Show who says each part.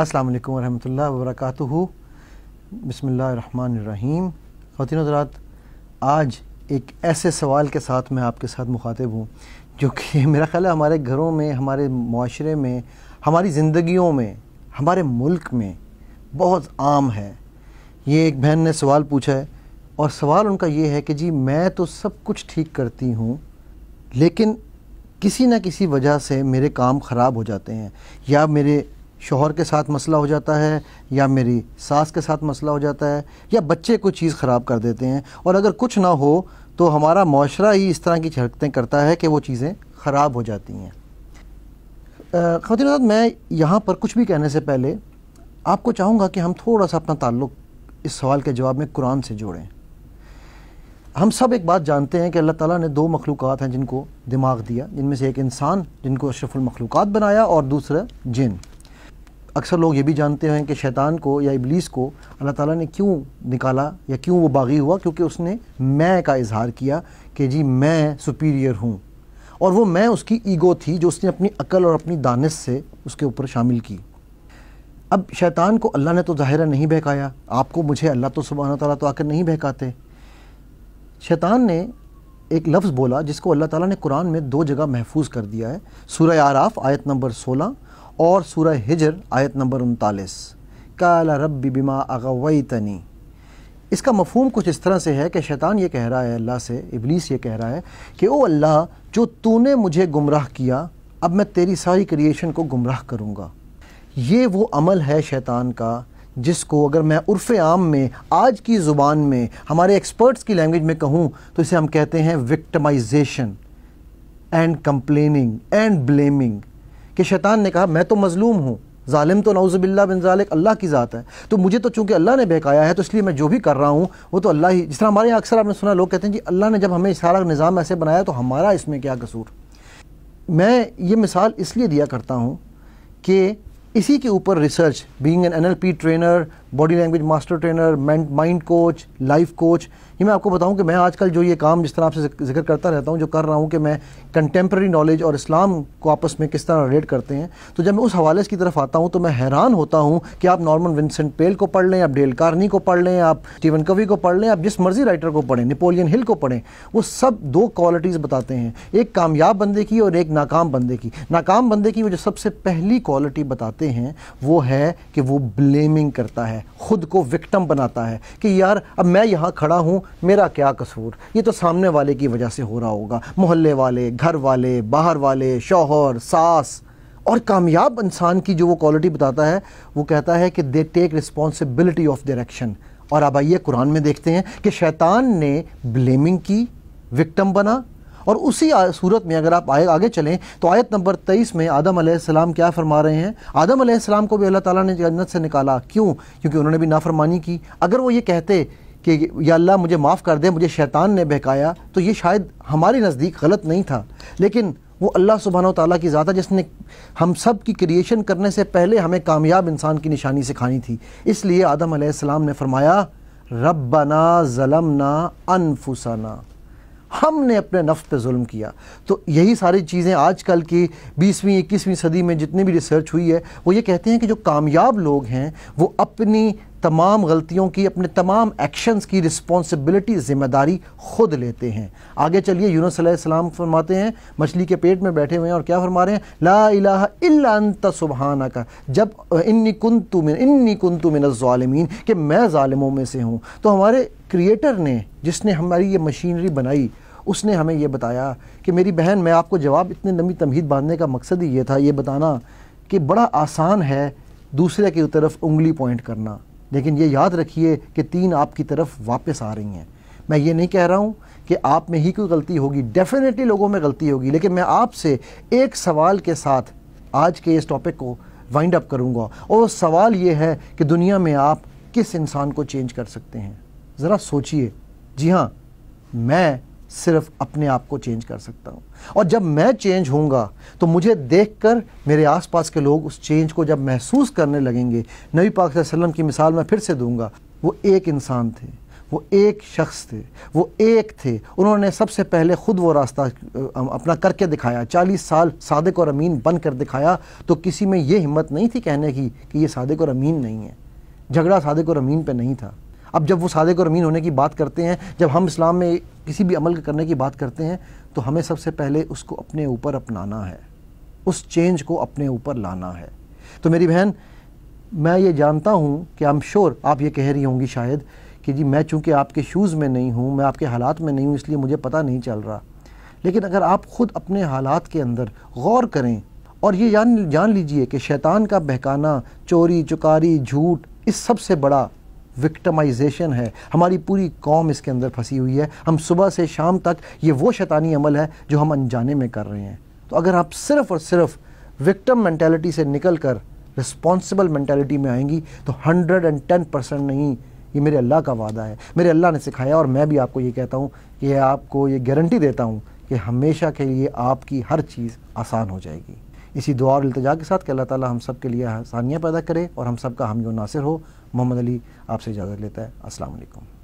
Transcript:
Speaker 1: السلام علیکم ورحمۃ اللہ وبرکاتہ بسم اللہ الرحمن الرحیم خواتین حضرات آج ایک ایسے سوال کے ساتھ میں آپ کے ساتھ مخاطب ہوں جو کہ میرا خیال ہے ہمارے گھروں میں ہمارے معاشرے میں ہماری زندگیوں میں ہمارے ملک میں بہت عام ہے یہ ایک بہن نے سوال پوچھا ہے اور سوال ان کا یہ ہے کہ جی میں تو سب کچھ ٹھیک کرتی ہوں لیکن کسی نہ کسی وجہ سے میرے کام خراب ہو جاتے ہیں یا میرے شوہر کے ساتھ مسئلہ ہو جاتا ہے یا میری ساس کے ساتھ مسئلہ ہو جاتا ہے یا بچے کوئی چیز خراب کر دیتے ہیں اور اگر کچھ نہ ہو تو ہمارا معاشرہ ہی اس طرح کی جھڑکتیں کرتا ہے کہ وہ چیزیں خراب ہو جاتی ہیں خواتین نزاد میں یہاں پر کچھ بھی کہنے سے پہلے آپ کو چاہوں گا کہ ہم تھوڑا سا اپنا تعلق اس سوال کے جواب میں قرآن سے جوڑیں ہم سب ایک بات جانتے ہیں کہ اللہ تعالیٰ نے دو مخلوقات ہیں جن کو دماغ دیا جن میں سے ایک انسان جن کو اشرف المخلوقات بنایا اور دوسرا جن اکثر لوگ یہ بھی جانتے ہیں کہ شیطان کو یا ابلیس کو اللہ تعالیٰ نے کیوں نکالا یا کیوں وہ باغی ہوا کیونکہ اس نے میں کا اظہار کیا کہ جی میں سپیریئر ہوں اور وہ میں اس کی ایگو تھی جو اس نے اپنی عقل اور اپنی دانش سے اس کے اوپر شامل کی اب شیطان کو اللہ نے تو ظاہرہ نہیں بہکایا آپ کو مجھے اللہ تو سبحانہ تعالیٰ تو آ کر نہیں بہکاتے شیطان نے ایک لفظ بولا جس کو اللہ تعالیٰ نے قرآن میں دو جگہ محفوظ کر دیا ہے سورہ آراف آیت نمبر سولہ اور سورہ ہجر آیت نمبر انتالیس کالا رب بما اغویتنی اس کا مفہوم کچھ اس طرح سے ہے کہ شیطان یہ کہہ رہا ہے اللہ سے ابلیس یہ کہہ رہا ہے کہ او اللہ جو تو نے مجھے گمراہ کیا اب میں تیری ساری کریشن کو گمراہ کروں گا یہ وہ عمل ہے شیطان کا جس کو اگر میں عرف عام میں آج کی زبان میں ہمارے ایکسپرٹس کی لینگویج میں کہوں تو اسے ہم کہتے ہیں victimisation and complaining and blaming کہ شیطان نے کہا میں تو مظلوم ہوں ظالم تو نعوذ باللہ بن ذالک اللہ کی ذات ہے تو مجھے تو چونکہ اللہ نے بہکایا ہے تو اس لیے میں جو بھی کر رہا ہوں وہ تو اللہ ہی جس طرح ہمارے یہاں اکثر آپ نے سنا لوگ کہتے ہیں جی اللہ نے جب ہمیں سارا نظام ایسے بنایا تو ہمارا اس میں کیا قصور میں یہ مثال اس لیے دیا کرتا ہوں کہ اسی کے اوپر research being an N L P trainer body language master trainer mind coach life coach یہ میں آپ کو بتاؤں کہ میں آج کل جو یہ کام جس طرح آپ سے ذکر کرتا رہتا ہوں جو کر رہا ہوں کہ میں کنٹمپرری نالج اور اسلام کو آپس میں کس طرح ریٹ کرتے ہیں تو جب میں اس حوالے کی طرف آتا ہوں تو میں حیران ہوتا ہوں کہ آپ نارمن ونسنٹ پیل کو پڑھ لیں آپ ڈیل کارنی کو پڑھ لیں آپ ٹیون کوی کو پڑھ لیں آپ جس مرضی رائٹر کو پڑھیں نپولین ہل کو پڑھیں وہ سب دو کوالٹیز بتاتے ہیں ایک کامیاب بندے کی اور ایک ناکام بندے کی ناکام بندے کی وہ جو سب سے پہلی کوالٹی بتاتے ہیں وہ ہے کہ وہ بلیمنگ کرتا ہے خود کو وکٹم بناتا ہے کہ یار اب میں یہاں کھڑا ہوں میرا کیا قصور یہ تو سامنے والے کی وجہ سے ہو رہا ہوگا محلے والے گھر والے باہر والے شوہر ساس اور کامیاب انسان کی جو وہ کوالٹی بتاتا ہے وہ کہتا ہے کہ they take responsibility of action اور آپ آئیے قرآن میں دیکھتے ہیں کہ شیطان نے بلیمنگ کی وکٹم بنا اور اسی صورت میں اگر آپ آگے چلیں تو آیت نمبر تیئیس میں آدم علیہ السلام کیا فرما رہے ہیں آدم علیہ السلام کو بھی اللہ تعالیٰ نے جنت سے نکالا کیوں کیونکہ انہوں نے بھی نافرمانی کی اگر وہ یہ کہتے کہ یا اللہ مجھے معاف کر دے مجھے شیطان نے بہکایا تو یہ شاید ہمارے نزدیک غلط نہیں تھا لیکن وہ اللہ سبحانہ و تعالیٰ کی ذات ہے جس نے ہم سب کی کریشن کرنے سے پہلے ہمیں کامیاب انسان کی نشانی سکھانی تھی اس لیے آدم علیہ السلام نے فرمایا ربنا ظلمنا انفسنا ہم نے اپنے نفس پہ ظلم کیا تو یہی ساری چیزیں آج کل کی بیسویں اکیسویں صدی میں جتنی بھی ریسرچ ہوئی ہے وہ یہ کہتے ہیں کہ جو کامیاب لوگ ہیں وہ اپنی تمام غلطیوں کی اپنے تمام ایکشنز کی رسپانسبلٹی ذمہ داری خود لیتے ہیں آگے چلیے یونس علیہ السلام فرماتے ہیں مچھلی کے پیٹ میں بیٹھے ہوئے ہیں اور کیا فرما رہے ہیں لا الہ الا انت سبحانہ کا جب انی کنتو من انی کنتو من الظالمین کہ میں ظالموں میں سے ہوں تو ہمارے کریٹر نے جس نے ہماری یہ مشینری بنائی اس نے ہمیں یہ بتایا کہ میری بہن میں آپ کو جواب اتنے لمبی تمہید باندھنے کا مقصد ہی یہ تھا یہ بتانا کہ بڑا آسان ہے دوسرے کی طرف انگلی پوائنٹ کرنا لیکن یہ یاد رکھیے کہ تین آپ کی طرف واپس آ رہی ہیں میں یہ نہیں کہہ رہا ہوں کہ آپ میں ہی کوئی غلطی ہوگی ڈیفینیٹلی لوگوں میں غلطی ہوگی لیکن میں آپ سے ایک سوال کے ساتھ آج کے اس ٹاپک کو وائنڈ اپ کروں گا اور سوال یہ ہے کہ دنیا میں آپ کس انسان کو چینج کر سکتے ہیں ذرا سوچئے جی ہاں میں صرف اپنے آپ کو چینج کر سکتا ہوں اور جب میں چینج ہوں گا تو مجھے دیکھ کر میرے آس پاس کے لوگ اس چینج کو جب محسوس کرنے لگیں گے نبی پاک صلی اللہ علیہ وسلم کی مثال میں پھر سے دوں گا وہ ایک انسان تھے وہ ایک شخص تھے وہ ایک تھے انہوں نے سب سے پہلے خود وہ راستہ اپنا کر کے دکھایا چالیس سال صادق اور امین بن کر دکھایا تو کسی میں یہ ہمت نہیں تھی کہنے کی کہ یہ صادق اور امین نہیں ہے جھگڑا صادق اور امین پہ نہیں تھا اب جب وہ صادق اور امین ہونے کی بات کرتے ہیں جب ہم اسلام میں کسی بھی عمل کرنے کی بات کرتے ہیں تو ہمیں سب سے پہلے اس کو اپنے اوپر اپنانا ہے اس چینج کو اپنے اوپر لانا ہے تو میری بہن میں یہ جانتا ہوں کہ آئی ایم شور آپ یہ کہہ رہی ہوں گی شاید کہ جی میں چونکہ آپ کے شوز میں نہیں ہوں میں آپ کے حالات میں نہیں ہوں اس لیے مجھے پتہ نہیں چل رہا لیکن اگر آپ خود اپنے حالات کے اندر غور کریں اور یہ جان جان لیجئے کہ شیطان کا بہکانا چوری چکاری جھوٹ اس سب سے بڑا وکٹمائزیشن ہے ہماری پوری قوم اس کے اندر پھنسی ہوئی ہے ہم صبح سے شام تک یہ وہ شیطانی عمل ہے جو ہم انجانے میں کر رہے ہیں تو اگر آپ صرف اور صرف وکٹم مینٹیلیٹی سے نکل کر رسپانسبل مینٹیلیٹی میں آئیں گی تو ہنڈریڈ اینڈ ٹین پرسینٹ نہیں یہ میرے اللہ کا وعدہ ہے میرے اللہ نے سکھایا اور میں بھی آپ کو یہ کہتا ہوں کہ آپ کو یہ گارنٹی دیتا ہوں کہ ہمیشہ کے لیے آپ کی ہر چیز آسان ہو جائے گی اسی دعا اور التجا کے ساتھ کہ اللہ تعالی ہم سب کے لیے آسانیاں پیدا کرے اور ہم سب کا ناصر ہو محمد علی آپ سے اجازت لیتا ہے السلام علیکم